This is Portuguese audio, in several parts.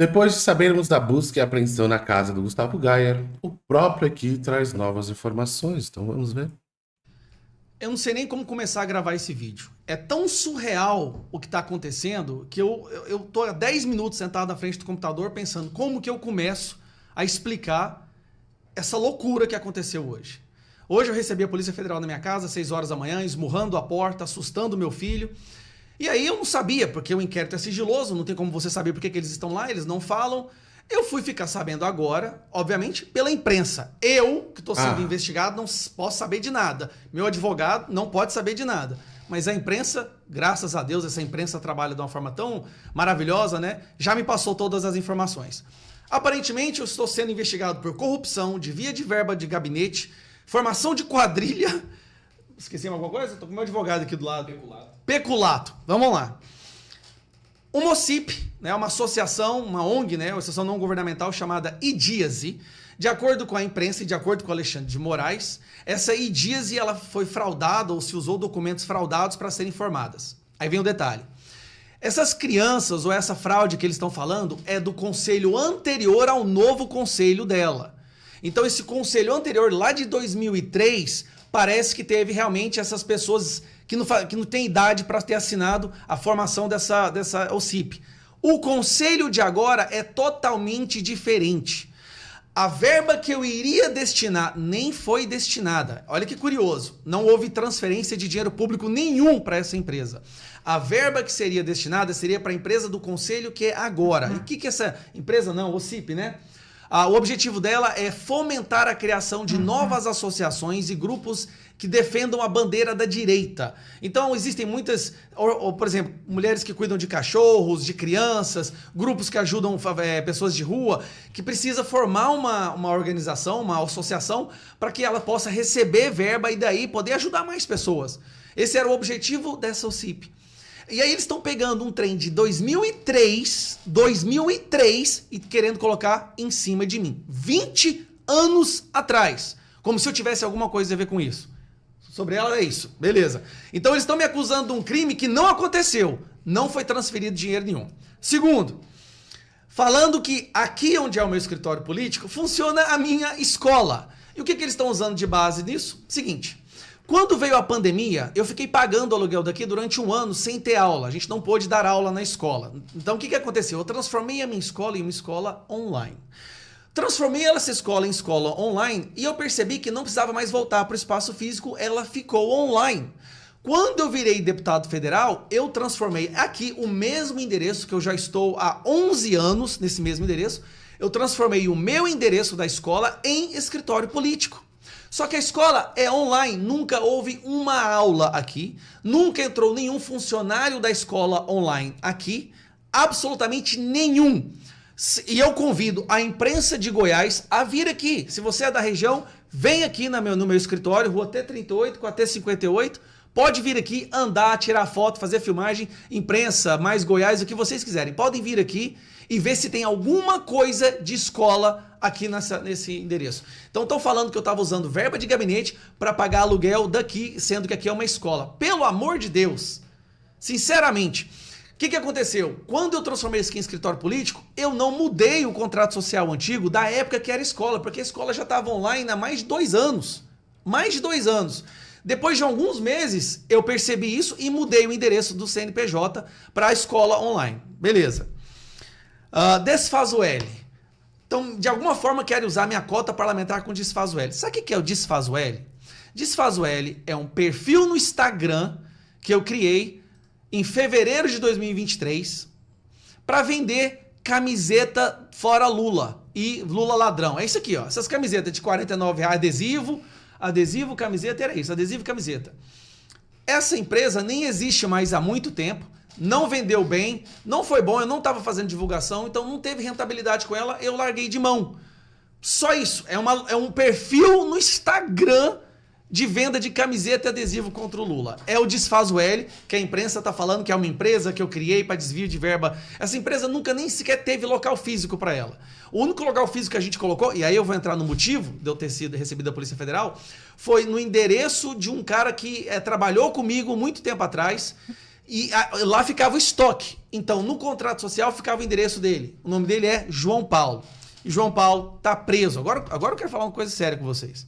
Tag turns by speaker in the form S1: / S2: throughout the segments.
S1: Depois de sabermos da busca e apreensão na casa do Gustavo Gayer, o próprio aqui traz novas informações, então vamos ver. Eu não sei nem como começar a gravar esse vídeo. É tão surreal o que está acontecendo que eu, eu, eu tô há 10 minutos sentado na frente do computador pensando como que eu começo a explicar essa loucura que aconteceu hoje. Hoje eu recebi a Polícia Federal na minha casa, às 6 horas da manhã, esmurrando a porta, assustando meu filho. E aí eu não sabia, porque o inquérito é sigiloso, não tem como você saber por que eles estão lá, eles não falam. Eu fui ficar sabendo agora, obviamente, pela imprensa. Eu, que estou sendo ah. investigado, não posso saber de nada. Meu advogado não pode saber de nada. Mas a imprensa, graças a Deus, essa imprensa trabalha de uma forma tão maravilhosa, né? Já me passou todas as informações. Aparentemente, eu estou sendo investigado por corrupção, de via de verba de gabinete, formação de quadrilha esqueci alguma coisa? Tô com meu advogado aqui do lado. Peculato. Peculato. Vamos lá. O MOCIP, né, uma associação, uma ONG, né, uma associação não governamental chamada IDIASE, de acordo com a imprensa e de acordo com Alexandre de Moraes, essa IDIASE ela foi fraudada ou se usou documentos fraudados para serem formadas. Aí vem o detalhe. Essas crianças ou essa fraude que eles estão falando é do conselho anterior ao novo conselho dela. Então esse conselho anterior lá de 2003 parece que teve realmente essas pessoas que não, que não têm idade para ter assinado a formação dessa, dessa OCIP. O conselho de agora é totalmente diferente. A verba que eu iria destinar nem foi destinada. Olha que curioso, não houve transferência de dinheiro público nenhum para essa empresa. A verba que seria destinada seria para a empresa do conselho que é agora. E o uhum. que, que essa empresa não, o né? Ah, o objetivo dela é fomentar a criação de novas associações e grupos que defendam a bandeira da direita. Então, existem muitas, ou, ou, por exemplo, mulheres que cuidam de cachorros, de crianças, grupos que ajudam é, pessoas de rua, que precisa formar uma, uma organização, uma associação, para que ela possa receber verba e daí poder ajudar mais pessoas. Esse era o objetivo dessa OCIP. E aí eles estão pegando um trem de 2003, 2003 e querendo colocar em cima de mim. 20 anos atrás. Como se eu tivesse alguma coisa a ver com isso. Sobre ela é isso. Beleza. Então eles estão me acusando de um crime que não aconteceu. Não foi transferido dinheiro nenhum. Segundo, falando que aqui onde é o meu escritório político funciona a minha escola. E o que, que eles estão usando de base nisso? Seguinte, quando veio a pandemia, eu fiquei pagando o aluguel daqui durante um ano sem ter aula. A gente não pôde dar aula na escola. Então o que, que aconteceu? Eu transformei a minha escola em uma escola online. Transformei essa escola em escola online e eu percebi que não precisava mais voltar para o espaço físico, ela ficou online. Quando eu virei deputado federal, eu transformei aqui o mesmo endereço que eu já estou há 11 anos nesse mesmo endereço. Eu transformei o meu endereço da escola em escritório político. Só que a escola é online, nunca houve uma aula aqui, nunca entrou nenhum funcionário da escola online aqui, absolutamente nenhum. E eu convido a imprensa de Goiás a vir aqui. Se você é da região, vem aqui no meu, no meu escritório, rua T38 com a T58 Pode vir aqui andar, tirar foto, fazer filmagem, imprensa, mais Goiás, o que vocês quiserem. Podem vir aqui e ver se tem alguma coisa de escola aqui nessa, nesse endereço. Então estão falando que eu estava usando verba de gabinete para pagar aluguel daqui, sendo que aqui é uma escola. Pelo amor de Deus! Sinceramente, o que, que aconteceu? Quando eu transformei isso aqui em escritório político, eu não mudei o contrato social antigo da época que era escola, porque a escola já estava online há mais de dois anos. Mais de dois anos. Depois de alguns meses, eu percebi isso e mudei o endereço do CNPJ para a escola online. Beleza. Uh, desfaz o L. Então, de alguma forma, quero usar minha cota parlamentar com desfaz o L. Sabe o que é o desfaz o L? Desfaz o L é um perfil no Instagram que eu criei em fevereiro de 2023 para vender camiseta fora Lula e Lula ladrão. É isso aqui, ó. Essas camisetas de R$ 49 adesivo, Adesivo, camiseta, era isso, adesivo e camiseta. Essa empresa nem existe mais há muito tempo, não vendeu bem, não foi bom, eu não estava fazendo divulgação, então não teve rentabilidade com ela, eu larguei de mão. Só isso, é, uma, é um perfil no Instagram de venda de camiseta e adesivo contra o Lula. É o Desfaz o L, que a imprensa está falando que é uma empresa que eu criei para desvio de verba. Essa empresa nunca nem sequer teve local físico para ela. O único local físico que a gente colocou, e aí eu vou entrar no motivo de eu ter sido recebido da Polícia Federal, foi no endereço de um cara que é, trabalhou comigo muito tempo atrás. E a, lá ficava o estoque. Então, no contrato social ficava o endereço dele. O nome dele é João Paulo. E João Paulo está preso. Agora, agora eu quero falar uma coisa séria com vocês.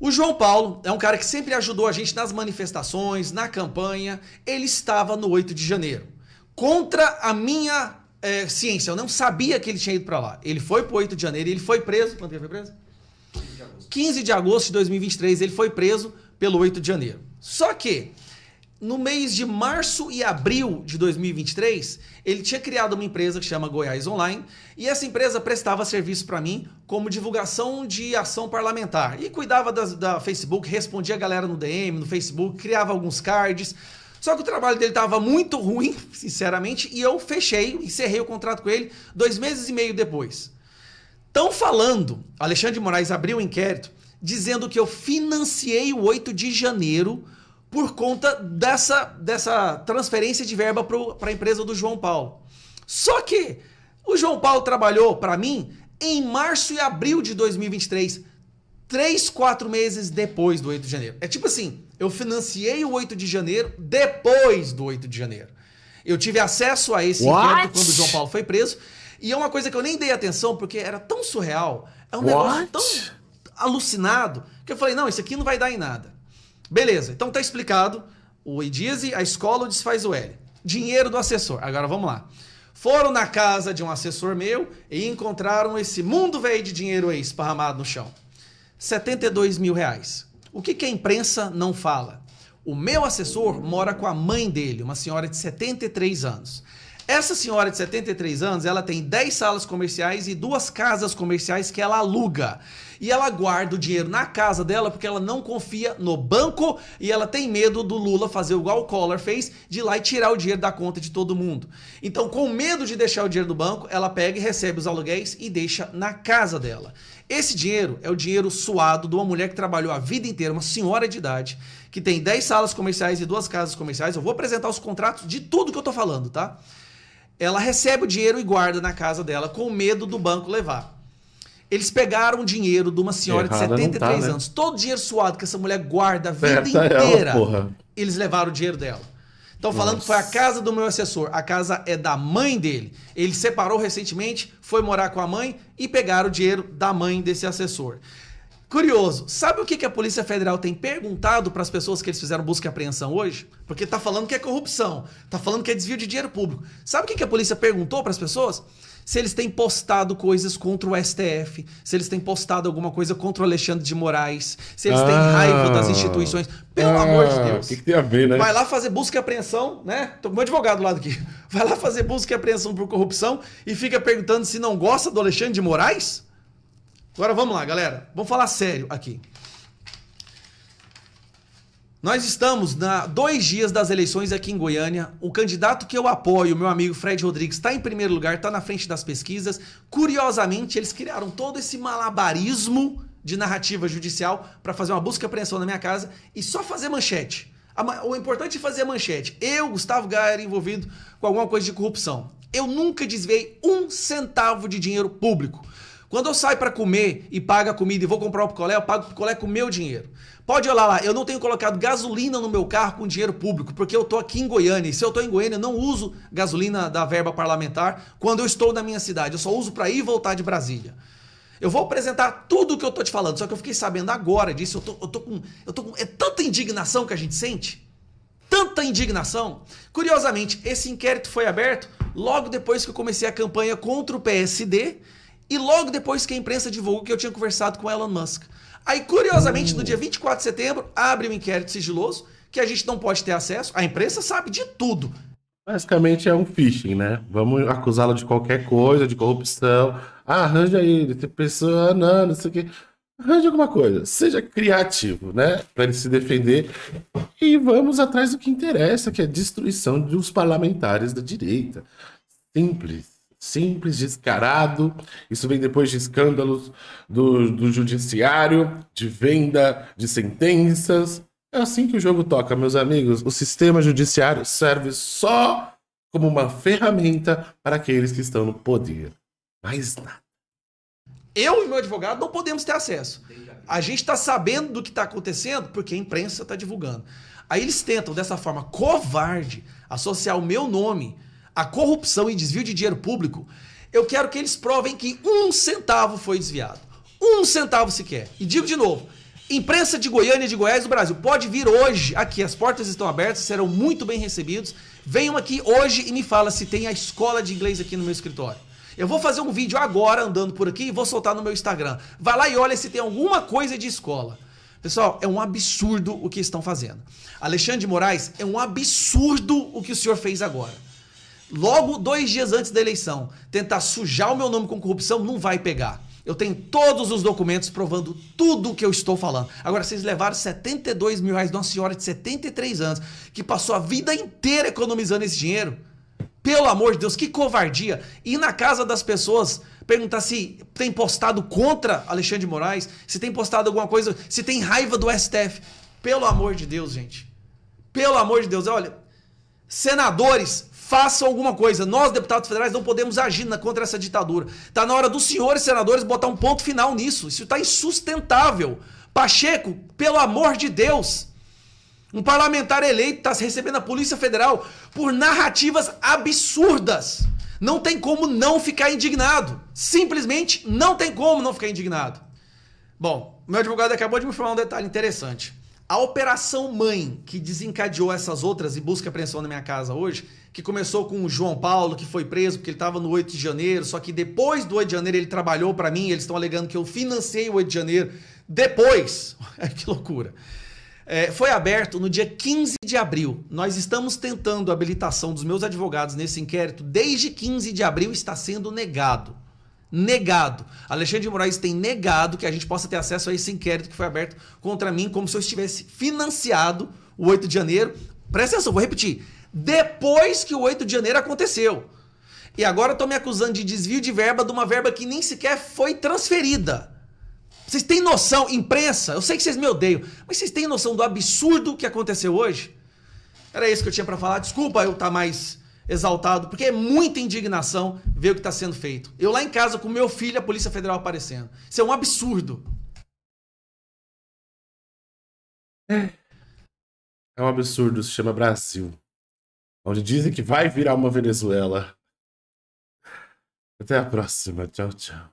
S1: O João Paulo é um cara que sempre ajudou a gente nas manifestações, na campanha. Ele estava no 8 de janeiro. Contra a minha é, ciência, eu não sabia que ele tinha ido para lá. Ele foi pro 8 de janeiro, ele foi preso. Quando ele foi preso? 15 de agosto de 2023, ele foi preso pelo 8 de janeiro. Só que no mês de março e abril de 2023, ele tinha criado uma empresa que chama Goiás Online, e essa empresa prestava serviço para mim como divulgação de ação parlamentar. E cuidava da, da, Facebook, respondia a galera no DM, no Facebook, criava alguns cards. Só que o trabalho dele estava muito ruim, sinceramente, e eu fechei, encerrei o contrato com ele dois meses e meio depois. Estão falando, Alexandre de Moraes abriu o um inquérito, dizendo que eu financiei o 8 de janeiro por conta dessa, dessa transferência de verba para a empresa do João Paulo. Só que o João Paulo trabalhou para mim em março e abril de 2023, três, quatro meses depois do 8 de janeiro. É tipo assim, eu financiei o 8 de janeiro depois do 8 de janeiro. Eu tive acesso a esse What? evento quando o João Paulo foi preso. E é uma coisa que eu nem dei atenção, porque era tão surreal, é um What? negócio tão alucinado, que eu falei, não, isso aqui não vai dar em nada. Beleza, então tá explicado o IDISE, a escola, o desfaz o L. Dinheiro do assessor. Agora vamos lá. Foram na casa de um assessor meu e encontraram esse mundo velho de dinheiro aí esparramado no chão. 72 mil reais. O que, que a imprensa não fala? O meu assessor mora com a mãe dele, uma senhora de 73 anos. Essa senhora de 73 anos, ela tem 10 salas comerciais e duas casas comerciais que ela aluga e ela guarda o dinheiro na casa dela porque ela não confia no banco e ela tem medo do Lula fazer igual o Collor fez, de ir lá e tirar o dinheiro da conta de todo mundo. Então, com medo de deixar o dinheiro no banco, ela pega e recebe os aluguéis e deixa na casa dela. Esse dinheiro é o dinheiro suado de uma mulher que trabalhou a vida inteira, uma senhora de idade, que tem 10 salas comerciais e duas casas comerciais. Eu vou apresentar os contratos de tudo que eu tô falando, tá? Ela recebe o dinheiro e guarda na casa dela com medo do banco levar. Eles pegaram dinheiro de uma senhora Errada de 73 tá, né? anos, todo o dinheiro suado que essa mulher guarda a vida Certa é inteira. Ela, eles levaram o dinheiro dela. Estão falando Nossa. que foi a casa do meu assessor. A casa é da mãe dele. Ele separou recentemente, foi morar com a mãe e pegaram o dinheiro da mãe desse assessor. Curioso, sabe o que, a Polícia Federal tem perguntado para as pessoas que eles fizeram busca e apreensão hoje? Porque tá falando que é corrupção, tá falando que é desvio de dinheiro público. Sabe o que, que a polícia perguntou para as pessoas? se eles têm postado coisas contra o STF, se eles têm postado alguma coisa contra o Alexandre de Moraes, se eles ah, têm raiva das instituições. Pelo ah, amor de Deus. O que, que, tem a ver, né? Vai lá fazer busca e apreensão, né? Tô com meu advogado do lado aqui. Vai lá fazer busca e apreensão por corrupção e fica perguntando se não gosta do Alexandre de Moraes? Agora vamos lá, galera. Vamos falar sério aqui. Nós estamos na dois dias das eleições aqui em Goiânia. O candidato que eu apoio, meu amigo Fred Rodrigues, está em primeiro lugar, está na frente das pesquisas. Curiosamente, eles criaram todo esse malabarismo de narrativa judicial para fazer uma busca e apreensão na minha casa e só fazer manchete. O importante é fazer manchete. Eu, Gustavo Gaia, envolvido com alguma coisa de corrupção. Eu nunca desviei um centavo de dinheiro público. Quando eu saio para comer e pago a comida e vou comprar o picolé, eu pago o picolé com o meu dinheiro. Pode olhar lá, eu não tenho colocado gasolina no meu carro com dinheiro público, porque eu estou aqui em Goiânia. E se eu estou em Goiânia, eu não uso gasolina da verba parlamentar quando eu estou na minha cidade. Eu só uso para ir e voltar de Brasília. Eu vou apresentar tudo o que eu estou te falando, só que eu fiquei sabendo agora disso. Eu tô, eu tô com. Eu tô com. É tanta indignação que a gente sente. Tanta indignação. Curiosamente, esse inquérito foi aberto logo depois que eu comecei a campanha contra o PSD e logo depois que a imprensa divulgou que eu tinha conversado com Elon Musk. Aí, curiosamente, no hum. dia 24 de setembro, abre um inquérito sigiloso que a gente não pode ter acesso. A imprensa sabe de tudo. Basicamente é um phishing, né? Vamos acusá-lo de qualquer coisa, de corrupção. Ah, arranja aí, tem pessoa, ah, não, não sei o quê. Arranje alguma coisa, seja criativo, né? Para ele se defender. E vamos atrás do que interessa, que é a destruição dos parlamentares da direita. Simples simples, descarado. Isso vem depois de escândalos do, do judiciário, de venda de sentenças. É assim que o jogo toca, meus amigos. O sistema judiciário serve só como uma ferramenta para aqueles que estão no poder. Mais nada. Eu e meu advogado não podemos ter acesso. A gente está sabendo do que está acontecendo porque a imprensa está divulgando. Aí eles tentam, dessa forma covarde, associar o meu nome a corrupção e desvio de dinheiro público, eu quero que eles provem que um centavo foi desviado. Um centavo sequer. E digo de novo: imprensa de Goiânia, de Goiás, do Brasil, pode vir hoje aqui, as portas estão abertas, serão muito bem recebidos. Venham aqui hoje e me fala se tem a escola de inglês aqui no meu escritório. Eu vou fazer um vídeo agora andando por aqui e vou soltar no meu Instagram. Vai lá e olha se tem alguma coisa de escola. Pessoal, é um absurdo o que estão fazendo. Alexandre de Moraes, é um absurdo o que o senhor fez agora logo dois dias antes da eleição, tentar sujar o meu nome com corrupção, não vai pegar. Eu tenho todos os documentos provando tudo o que eu estou falando. Agora, vocês levaram 72 mil reais de uma senhora de 73 anos, que passou a vida inteira economizando esse dinheiro. Pelo amor de Deus, que covardia! Ir na casa das pessoas perguntar se tem postado contra Alexandre de Moraes, se tem postado alguma coisa, se tem raiva do STF. Pelo amor de Deus, gente. Pelo amor de Deus, olha, senadores façam alguma coisa. Nós, deputados federais, não podemos agir contra essa ditadura. Está na hora dos senhores senadores botar um ponto final nisso. Isso está insustentável. Pacheco, pelo amor de Deus. Um parlamentar eleito está recebendo a Polícia Federal por narrativas absurdas. Não tem como não ficar indignado. Simplesmente não tem como não ficar indignado. Bom, meu advogado acabou de me informar um detalhe interessante. A operação mãe que desencadeou essas outras e busca apreensão na minha casa hoje, que começou com o João Paulo, que foi preso porque ele estava no 8 de janeiro, só que depois do 8 de janeiro ele trabalhou para mim, eles estão alegando que eu financei o 8 de janeiro depois. que loucura. É, foi aberto no dia 15 de abril. Nós estamos tentando a habilitação dos meus advogados nesse inquérito desde 15 de abril, está sendo negado negado. Alexandre de Moraes tem negado que a gente possa ter acesso a esse inquérito que foi aberto contra mim, como se eu estivesse financiado o 8 de janeiro. Presta atenção, vou repetir. Depois que o 8 de janeiro aconteceu. E agora estão me acusando de desvio de verba de uma verba que nem sequer foi transferida. Vocês têm noção, imprensa? Eu sei que vocês me odeiam, mas vocês têm noção do absurdo que aconteceu hoje? Era isso que eu tinha para falar. Desculpa eu estar tá mais exaltado, porque é muita indignação ver o que está sendo feito. Eu lá em casa com meu filho, a Polícia Federal aparecendo. Isso é um absurdo. É um absurdo, se chama Brasil. Onde dizem que vai virar uma Venezuela. Até a próxima. Tchau, tchau.